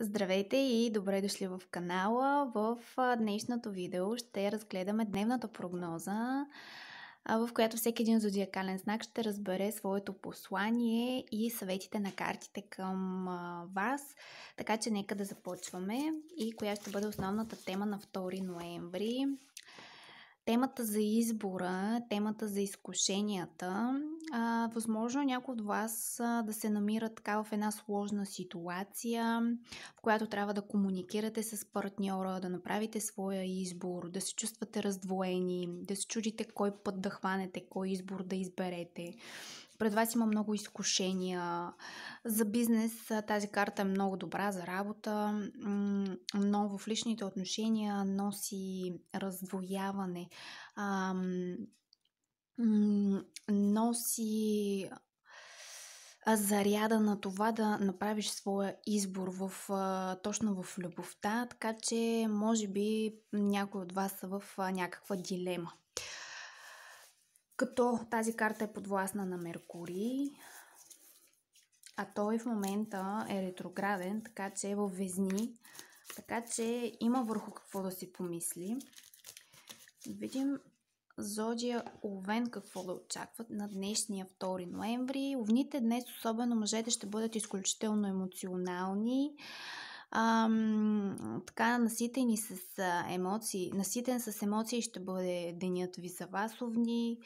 Здравейте и добре дошли в канала. В днешното видео ще разгледаме дневната прогноза, в която всеки един зодиакален знак ще разбере своето послание и съветите на картите към вас. Така че нека да започваме и коя ще бъде основната тема на 2 ноември темата за избора, темата за изкушенията, а, възможно някои от вас а, да се намират така в една сложна ситуация, в която трябва да комуникирате с партньора, да направите своя избор, да се чувствате раздвоени, да се чудите кой път да хванете, кой избор да изберете пред вас има много изкушения. За бизнес тази карта е много добра за работа, но в личните отношения носи раздвояване, носи заряда на това да направиш своя избор в, точно в любовта, така че може би някои от вас са в някаква дилема. Като тази карта е подвластна на Меркурий, а той в момента е ретрограден, така че е във Везни, така че има върху какво да си помисли. Видим Зодия Овен какво да очакват на днешния 2 ноември. Овните днес, особено мъжете, ще бъдат изключително емоционални ам, така наситени с емоции. Наситен с емоции ще бъде денят ви за вас, овни.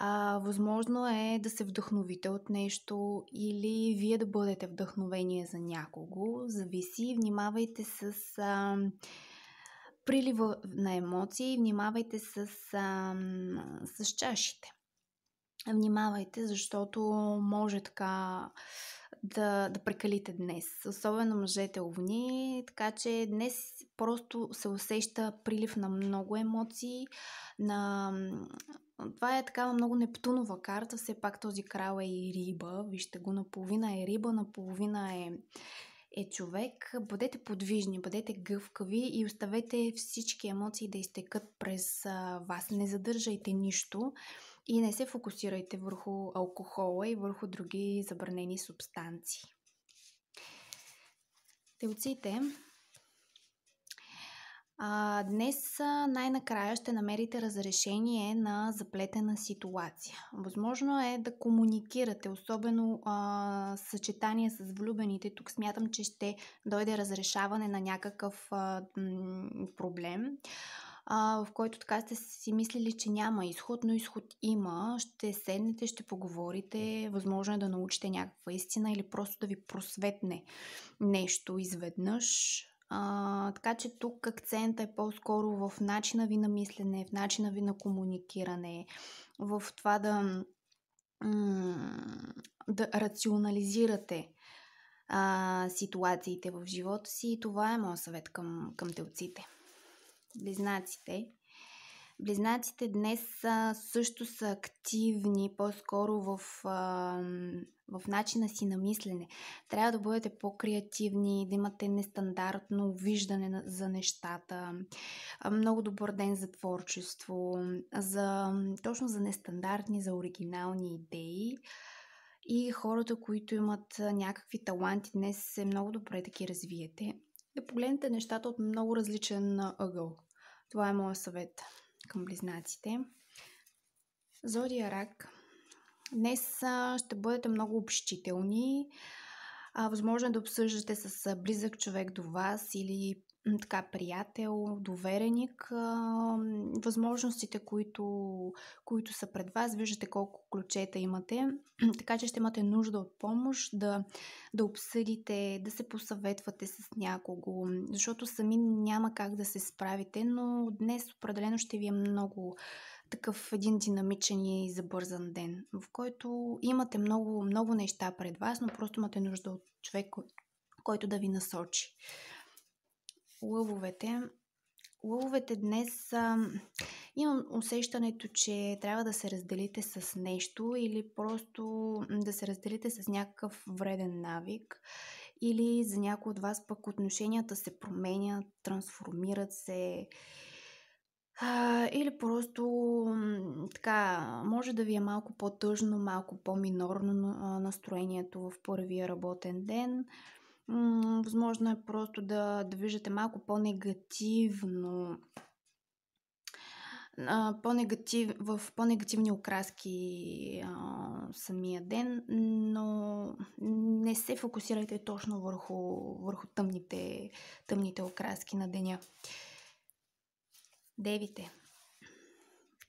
А, възможно е да се вдъхновите от нещо или вие да бъдете вдъхновение за някого. Зависи. Внимавайте с ам, прилива на емоции, внимавайте с, с чашите внимавайте, защото може така да, да прекалите днес. Особено мъжете овни, така че днес просто се усеща прилив на много емоции, на... Това е такава много нептунова карта, все пак този крал е и риба, вижте го, наполовина е риба, наполовина е е човек, бъдете подвижни, бъдете гъвкави и оставете всички емоции да изтекат през вас. Не задържайте нищо. И не се фокусирайте върху алкохола и върху други забранени субстанции. Телците. А, днес най-накрая ще намерите разрешение на заплетена ситуация. Възможно е да комуникирате, особено а, съчетание с влюбените. Тук смятам, че ще дойде разрешаване на някакъв а, м- проблем а, в който така сте си мислили, че няма изход, но изход има. Ще седнете, ще поговорите, възможно е да научите някаква истина или просто да ви просветне нещо изведнъж. А, така че тук акцента е по-скоро в начина ви на мислене, в начина ви на комуникиране, в това да, да рационализирате а, ситуациите в живота си. И това е моят съвет към, към телците близнаците. Близнаците днес са, също са активни, по-скоро в, в начина си на мислене. Трябва да бъдете по-креативни, да имате нестандартно виждане за нещата. много добър ден за творчество, за, точно за нестандартни, за оригинални идеи. И хората, които имат някакви таланти, днес е много добре да ги развиете да е, погледнете нещата от много различен ъгъл. Това е моят съвет към близнаците. Зодия Рак. Днес ще бъдете много общителни. Възможно е да обсъждате с близък човек до вас или така, приятел, довереник, а, възможностите, които, които са пред вас. Виждате колко ключета имате, така че ще имате нужда от помощ, да, да обсъдите, да се посъветвате с някого, защото сами няма как да се справите, но днес определено ще ви е много такъв един динамичен и забързан ден, в който имате много, много неща пред вас, но просто имате нужда от човек, който да ви насочи лъвовете. Лъвовете днес а, имам усещането, че трябва да се разделите с нещо или просто да се разделите с някакъв вреден навик или за някои от вас пък отношенията се променят, трансформират се а, или просто така, може да ви е малко по-тъжно, малко по-минорно настроението в първия работен ден – възможно е просто да, да виждате малко по-негативно по-негатив, в по-негативни окраски а, самия ден, но не се фокусирайте точно върху, върху тъмните, тъмните окраски на деня. Девите.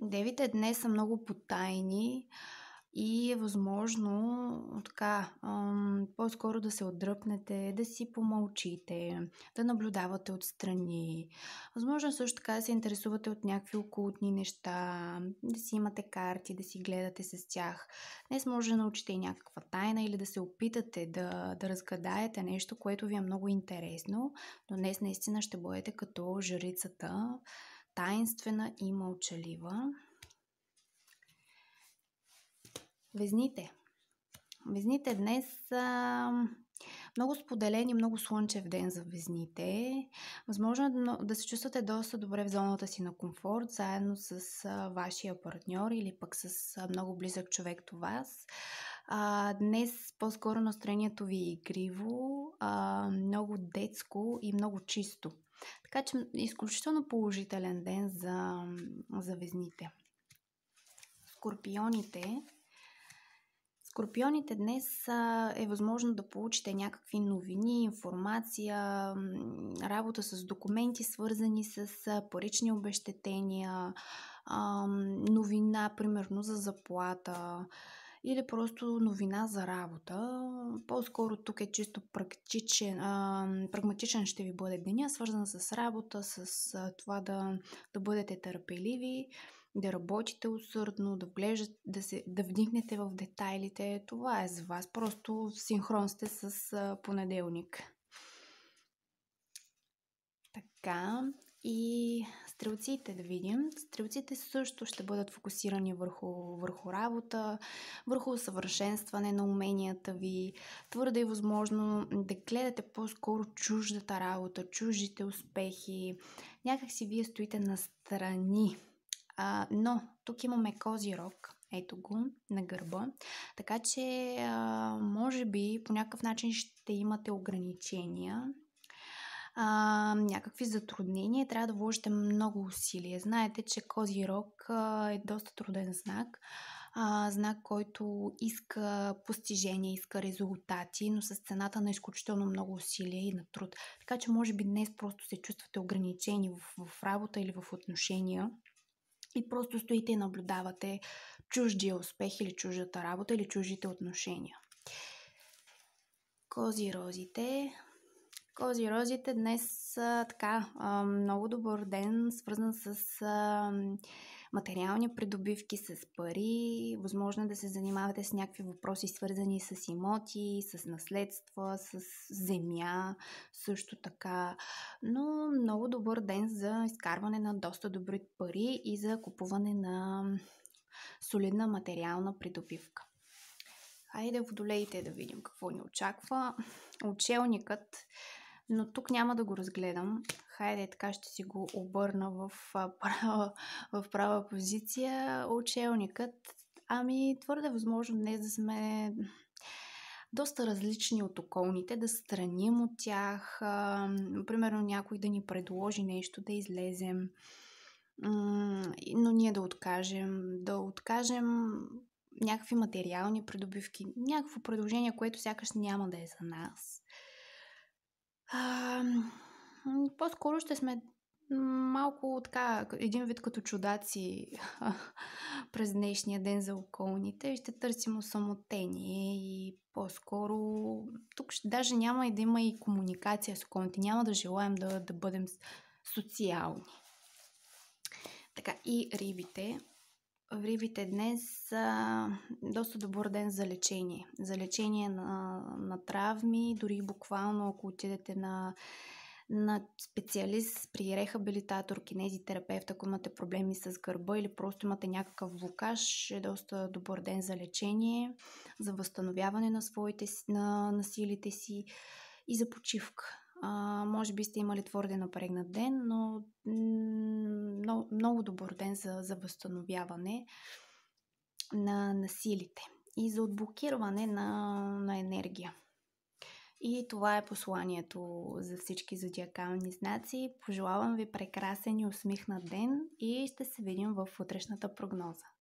Девите днес са много потайни и е възможно така по-скоро да се отдръпнете, да си помълчите, да наблюдавате отстрани. Възможно е също така да се интересувате от някакви окултни неща, да си имате карти, да си гледате с тях. Днес може да научите и някаква тайна или да се опитате да, да разгадаете нещо, което ви е много интересно, но днес наистина ще бъдете като жрицата, таинствена и мълчалива. Везните. Везните днес са много споделен и много слънчев ден за везните. Възможно е да се чувствате доста добре в зоната си на комфорт, заедно с вашия партньор или пък с много близък човек до вас. А, днес по-скоро настроението ви е игриво, а, много детско и много чисто. Така че изключително положителен ден за, за везните. Скорпионите Скорпионите днес е възможно да получите някакви новини, информация, работа с документи, свързани с парични обещетения, новина, примерно, за заплата или просто новина за работа. По-скоро тук е чисто практичен, а, прагматичен ще ви бъде деня, свързан с работа, с а, това да, да бъдете търпеливи да работите усърдно, да вглеждате, да, се, да вникнете в детайлите. Това е за вас. Просто синхрон сте с понеделник. Така, и стрелците да видим. Стрелците също ще бъдат фокусирани върху, върху работа, върху усъвършенстване на уменията ви. Твърде е възможно да гледате по-скоро чуждата работа, чуждите успехи. Някак си вие стоите на страни а, но тук имаме кози рог, ето го, на гърба. Така че, а, може би, по някакъв начин ще имате ограничения а, някакви затруднения, трябва да вложите много усилие. Знаете, че Кози Рок а, е доста труден знак. А, знак, който иска постижения, иска резултати, но с цената на изключително много усилие и на труд. Така че, може би днес просто се чувствате ограничени в, в работа или в отношения и просто стоите и наблюдавате чуждия успех или чуждата работа или чуждите отношения. Кози розите. Кози розите днес са така много добър ден, свързан с материални придобивки, с пари, възможно е да се занимавате с някакви въпроси, свързани с имоти, с наследства, с земя, също така. Но много добър ден за изкарване на доста добри пари и за купуване на солидна материална придобивка. Хайде водолеите да видим какво ни очаква. Учелникът но тук няма да го разгледам. Хайде, така ще си го обърна в права, в права позиция. Учелникът, ами твърде възможно днес да сме доста различни от околните, да страним от тях, а, примерно някой да ни предложи нещо, да излезем, но ние да откажем, да откажем някакви материални придобивки, някакво предложение, което сякаш няма да е за нас. А, по-скоро ще сме малко така, един вид като чудаци през днешния ден за околните. Ще търсим осамотение и по-скоро тук ще, даже няма и да има и комуникация с околните. Няма да желаем да, да бъдем социални. Така, и рибите рибите днес са доста добър ден за лечение. За лечение на, на травми, дори буквално ако отидете на, на специалист при рехабилитатор, кинезитерапевт, ако имате проблеми с гърба или просто имате някакъв блокаж, е доста добър ден за лечение, за възстановяване на, своите, на, на силите си и за почивка. А, може би сте имали твърде напрегнат ден, но много, много добър ден за, за възстановяване на, на силите и за отблокиране на, на енергия. И това е посланието за всички зодиакални знаци. Пожелавам ви прекрасен и усмихнат ден и ще се видим в утрешната прогноза.